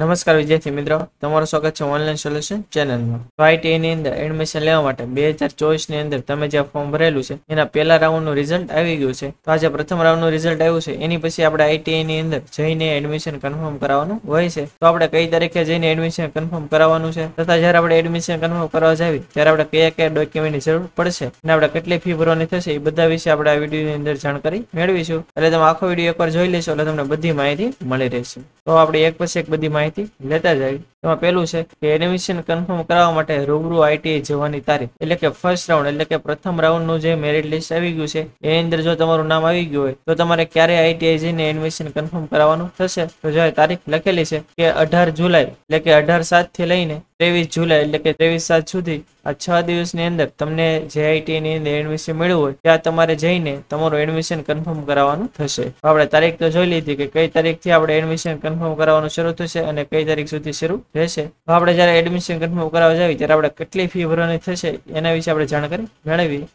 નમસ્કાર વિદ્યાર્થી મિત્રો તમારું સ્વાગત છે ઓનલાઈન સોલ્યુશન ચેનલમાં તો આઈટીઆઈની અંદર એડમિશન લેવા માટે બે હજાર ચોવીસની અંદર તમે જે ફોર્મ ભરેલું છે એના પહેલા રાઉન્ડનું રિઝલ્ટ આવી ગયું છે તો આજે પ્રથમ રાઉન્ડનું રિઝલ્ટ આવ્યું છે એની પછી આપણે આઈટીઆઈની e અંદર જઈને એડમિશન કન્ફર્મ કરાવવાનું હોય છે તો આપણે કઈ તારીખે જઈને એડમિશન કન્ફર્મ કરાવવાનું છે તથા જ્યારે આપણે એડમિશન કન્ફર્મ કરવા જાવી ત્યારે આપણે કયા કયા ડોક્યુમેન્ટની જરૂર પડશે અને આપણે કેટલી ફી ભરવાની થશે એ બધા વિશે આપણે આ વિડીયોની અંદર જાણકારી મેળવીશું એટલે તમે આખો વિડીયો એકવાર જોઈ લેશો એટલે તમને બધી માહિતી મળી રહેશે તો આપણે એક પછી એક બધી માહિતી માહિતી લેતા જાય એમાં પેલું છે કે એડમિશન કન્ફર્મ કરાવવા માટે રૂબરૂ આઈટીઆઈ જવાની તારીખ એટલે કે ફર્સ્ટ રાઉન્ડ એટલે કે પ્રથમ રાઉન્ડનું જે મેરિટ લિસ્ટ આવી ગયું છે એની અંદર જો તમારું નામ આવી ગયું હોય તો તમારે ક્યારે આઈટીઆઈ જઈને એડમિશન કન્ફર્મ કરાવવાનું થશે તો જો તારીખ લખેલી છે કે અઢાર જુલાઈ એટલે કે અઢાર સાત થી લઈને ત્રેવીસ જુલાઈ એટલે કે ત્રેવીસ સાત સુધી આ છ દિવસની અંદર તમને જે જેઆઈટીની અંદર એડમિશન મેળવવું હોય ત્યાં તમારે જઈને તમારું એડમિશન કન્ફર્મ કરાવવાનું થશે આપણે તારીખ તો જોઈ લીધી કે કઈ તારીખથી આપણે એડમિશન કન્ફર્મ કરાવવાનું શરૂ થશે અને કઈ તારીખ સુધી શરૂ રહેશે આપણે જ્યારે એડમિશન કન્ફર્મ કરાવવા જાવી ત્યારે આપણે કેટલી ફી ભરવાની થશે એના વિશે આપણે જાણકારી મેળવીએ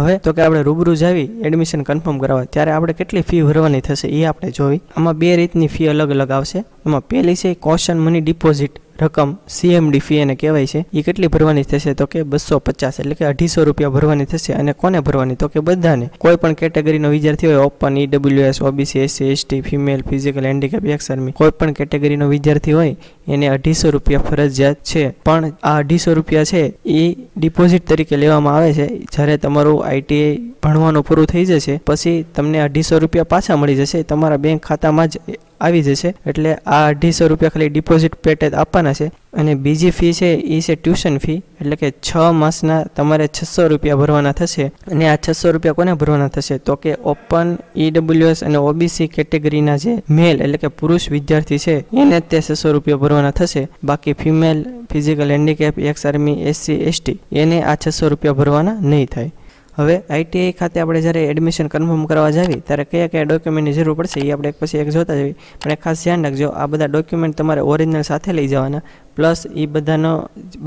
હવે તો કે આપણે રૂબરૂ જાવી એડમિશન કન્ફર્મ કરાવવા ત્યારે આપણે કેટલી ફી ભરવાની થશે એ આપણે જોવી આમાં બે રીતની ફી અલગ અલગ આવશે એમાં પહેલી છે કોશન મની ડિપોઝિટ રકમ સીએમડી ફી એને કહેવાય છે એ કેટલી ભરવાની થશે તો કે બસો પચાસ એટલે કે અઢીસો રૂપિયા ભરવાની થશે અને કોને ભરવાની તો કે બધાને કોઈ પણ કેટેગરીનો વિદ્યાર્થી હોય open EWS OBC SC ST female physical handicap ex army કોઈ પણ કેટેગરીનો વિદ્યાર્થી હોય એને અઢીસો રૂપિયા ફરજિયાત છે પણ આ અઢીસો રૂપિયા છે એ ડિપોઝિટ તરીકે લેવામાં આવે છે જ્યારે તમારું આઈટીઆઈ ભણવાનું પૂરું થઈ જશે પછી તમને અઢીસો રૂપિયા પાછા મળી જશે તમારા બેંક ખાતામાં જ આવી જશે એટલે આ અઢીસો રૂપિયા ખાલી ડિપોઝિટ પેટે આપવાના છે અને બીજી ફી છે એ છે ટ્યુશન ફી એટલે કે છ માસના તમારે છસો રૂપિયા ભરવાના થશે અને આ છસો રૂપિયા કોને ભરવાના થશે તો કે ઓપન ઈડબ્લ્યુએસ e અને ઓબીસી કેટેગરીના જે મેલ એટલે કે પુરુષ વિદ્યાર્થી છે એને તે છસો રૂપિયા ભરવાના થશે બાકી female physical handicap ex army SC ST એને આ છસો રૂપિયા ભરવાના નહીં થાય હવે આઈટીઆઈ ખાતે આપણે જ્યારે એડમિશન કન્ફર્મ કરવા જાવી ત્યારે કયા કયા ડોક્યુમેન્ટની જરૂર પડશે એ આપણે એક પછી એક જોતા જઈએ પણ ખાસ ધ્યાન રાખજો આ બધા ડોક્યુમેન્ટ તમારે ઓરિજિનલ સાથે લઈ જવાના પ્લસ એ બધાનો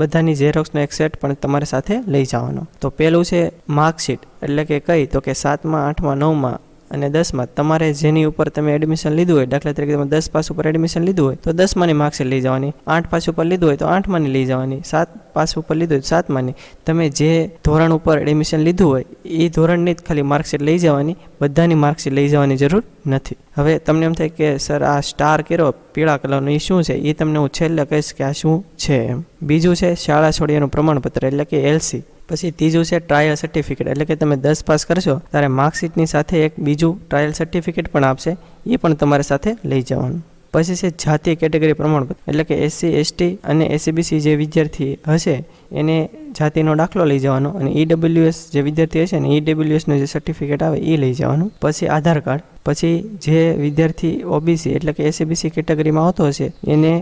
બધાની ઝેરોક્સનો એક સેટ પણ તમારે સાથે લઈ જવાનો તો પહેલું છે માર્કશીટ એટલે કે કઈ તો કે સાતમાં આઠમાં નવમાં અને દસમાં તમારે જેની ઉપર તમે એડમિશન લીધું હોય દાખલા તરીકે તમે દસ પાસ ઉપર એડમિશન લીધું હોય તો દસમાંની માર્કશીટ લઈ જવાની આઠ પાસ ઉપર લીધું હોય તો આઠમાંની લઈ જવાની સાત પાસ ઉપર લીધું હોય સાતમાંની તમે જે ધોરણ ઉપર એડમિશન લીધું હોય એ ધોરણની જ ખાલી માર્કશીટ લઈ જવાની બધાની માર્કશીટ લઈ જવાની જરૂર નથી હવે તમને એમ થાય કે સર આ સ્ટાર કર્યો પીળા કલરનું એ શું છે એ તમને હું છેલ્લે કહીશ કે આ શું છે એમ બીજું છે શાળા છોડ્યાનું પ્રમાણપત્ર એટલે કે એલસી પછી ત્રીજું છે ટ્રાયલ સર્ટિફિકેટ એટલે કે તમે દસ પાસ કરશો ત્યારે માર્કશીટની સાથે એક બીજું ટ્રાયલ સર્ટિફિકેટ પણ આપશે એ પણ તમારે સાથે લઈ જવાનું પછી છે જાતિ કેટેગરી પ્રમાણપત્ર એટલે કે એસસી એસટી અને એસીબીસી જે વિદ્યાર્થી હશે એને જાતિનો દાખલો લઈ જવાનો અને ઈડબ્લ્યુએસ e જે વિદ્યાર્થી હશે ને ઈડબ્લ્યુએસનું e જે સર્ટિફિકેટ આવે એ લઈ જવાનું પછી આધાર કાર્ડ પછી જે વિદ્યાર્થી ઓબીસી એટલે કે એસીબીસી કેટેગરીમાં આવતો હશે એને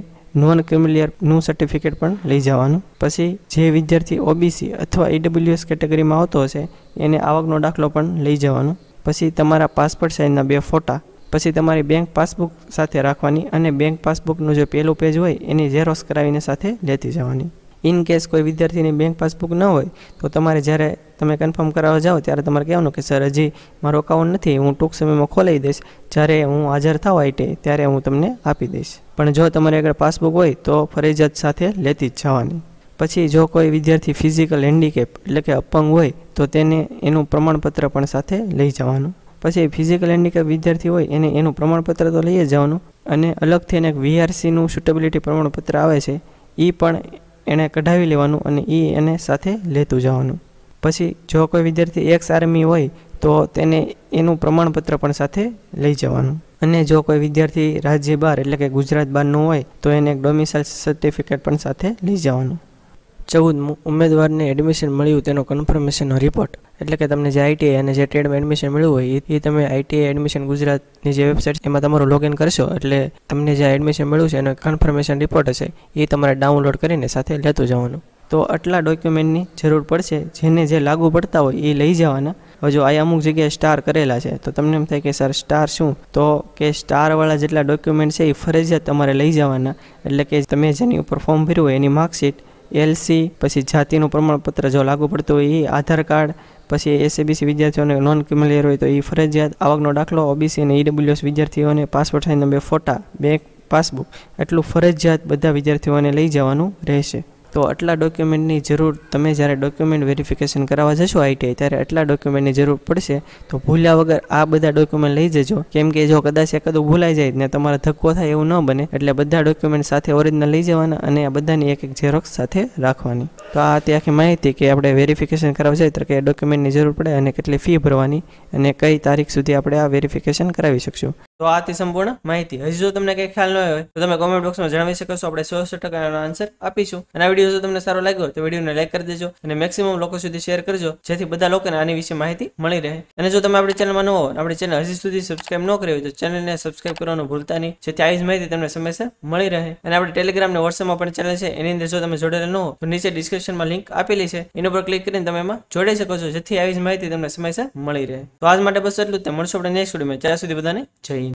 નોન ક્યુમ્યુલિયરનું સર્ટિફિકેટ પણ લઈ જવાનું પછી જે વિદ્યાર્થી ઓબીસી અથવા ઈડબ્લ્યુએસ કેટેગરીમાં આવતો હશે એને આવકનો દાખલો પણ લઈ જવાનો પછી તમારા પાસપોર્ટ સાઇઝના બે ફોટા પછી તમારી બેંક પાસબુક સાથે રાખવાની અને બેંક પાસબુકનું જે પહેલું પેજ હોય એની ઝેરોક્સ કરાવીને સાથે લેતી જવાની ઇન કેસ કોઈ વિદ્યાર્થીની બેંક પાસબુક ન હોય તો તમારે જ્યારે તમે કન્ફર્મ કરાવવા જાઓ ત્યારે તમારે કહેવાનું કે સર હજી મારો અકાઉન્ટ નથી હું ટૂંક સમયમાં ખોલાવી દઈશ જ્યારે હું હાજર થાવ આઈટી ત્યારે હું તમને આપી દઈશ પણ જો તમારી આગળ પાસબુક હોય તો ફરજિયાત સાથે લેતી જ જવાની પછી જો કોઈ વિદ્યાર્થી ફિઝિકલ હેન્ડીકેપ એટલે કે અપંગ હોય તો તેને એનું પ્રમાણપત્ર પણ સાથે લઈ જવાનું પછી ફિઝિકલ હેન્ડીકેપ વિદ્યાર્થી હોય એને એનું પ્રમાણપત્ર તો લઈ જવાનું અને અલગથી એને એક વીઆરસીનું સુટેબિલિટી પ્રમાણપત્ર આવે છે એ પણ એણે કઢાવી લેવાનું અને એ એને સાથે લેતું જવાનું પછી જો કોઈ વિદ્યાર્થી એક્સ આર્મી હોય તો તેને એનું પ્રમાણપત્ર પણ સાથે લઈ જવાનું અને જો કોઈ વિદ્યાર્થી રાજ્ય બહાર એટલે કે ગુજરાત બહારનું હોય તો એને એક ડોમિસાઇલ સર્ટિફિકેટ પણ સાથે લઈ જવાનું ચૌદ ઉમેદવારને એડમિશન મળ્યું તેનો કન્ફર્મેશનનો રિપોર્ટ એટલે કે તમને જે આઈટીઆઈ અને જે ટ્રેડમાં એડમિશન મળ્યું હોય એ તમે આઈટીઆઈ એડમિશન ગુજરાતની જે વેબસાઇટ એમાં તમારું લોગિન કરશો એટલે તમને જે એડમિશન મળ્યું છે એનો કન્ફર્મેશન રિપોર્ટ હશે એ તમારે ડાઉનલોડ કરીને સાથે લેતું જવાનું તો આટલા ડોક્યુમેન્ટની જરૂર પડશે જેને જે લાગુ પડતા હોય એ લઈ જવાના હવે જો આ અમુક જગ્યાએ સ્ટાર કરેલા છે તો તમને એમ થાય કે સર સ્ટાર શું તો કે સ્ટારવાળા જેટલા ડોક્યુમેન્ટ છે એ ફરજિયાત તમારે લઈ જવાના એટલે કે તમે જેની ઉપર ફોર્મ ભર્યું હોય એની માર્કશીટ એલસી પછી જાતિનું પ્રમાણપત્ર જો લાગુ પડતું હોય એ આધાર કાર્ડ પછી એસએબીસી વિદ્યાર્થીઓને નોન ક્યુમ્યુલેર હોય તો એ ફરજિયાત આવકનો દાખલો ઓબીસી અને ઈડબ્લ્યુએસ e વિદ્યાર્થીઓને પાસપોર્ટ સાઇઝ નંબર ફોટા બેંક પાસબુક એટલું ફરજિયાત બધા વિદ્યાર્થીઓને લઈ જવાનું રહેશે તો આટલા ડોક્યુમેન્ટની જરૂર તમે જ્યારે ડોક્યુમેન્ટ વેરિફિકેશન કરાવવા જશો આઈટીઆઈ ત્યારે આટલા ડોક્યુમેન્ટની જરૂર પડશે તો ભૂલ્યા વગર આ બધા ડોક્યુમેન્ટ લઈ જજો કેમ કે જો કદાચ એ કદું ભૂલાઈ જાય ને તમારા ધક્કો થાય એવું ન બને એટલે બધા ડોક્યુમેન્ટ સાથે ઓરિજિનલ લઈ જવાના અને આ બધાની એક એક ઝેરોક્સ સાથે રાખવાની તો આ હતી આખી માહિતી કે આપણે વેરિફિકેશન કરાવવા જાય તો કયા ડોક્યુમેન્ટની જરૂર પડે અને કેટલી ફી ભરવાની અને કઈ તારીખ સુધી આપણે આ વેરિફિકેશન કરાવી શકશું તો આથી સંપૂર્ણ માહિતી હજી જો તમને કંઈ ખ્યાલ ન હોય તો તમે કોમેન્ટ બોક્સમાં જણાવી શકો છો આપણે સો સો ટકાનો આન્સર આપીશું અને આ વિડીયો જો તમને સારો લાગ્યો તો વિડીયોને લાઈક કરી દેજો અને મેક્સિમમ લોકો સુધી શેર કરજો જેથી બધા લોકોને આની વિશે માહિતી મળી રહે અને જો તમે આપણી ચેનલમાં ન હોય આપણી ચેનલ હજી સુધી સબસ્ક્રાઇબ ન કરી હોય તો ચેનલને સબસ્ક્રાઇબ કરવાનું ભૂલતા નહીં જેથી આવી જ માહિતી તમને સમયસર મળી રહે અને આપણે ટેલિગ્રામ ને વોટ્સએપમાં પણ ચેનલ છે એની અંદર જો તમે જોડેલ ન હો તો નીચે ડિસ્ક્રિપ્શનમાં લિંક આપેલી છે એના પર ક્લિક કરીને તમે એમાં જોડાઈ શકો છો જેથી આવી જ માહિતી તમને સમયસર મળી રહે તો આજ માટે બસ એટલું જ મળશું આપણે નેક્સ્ટ વિડીયોમાં ત્યાં સુધી બધાને જય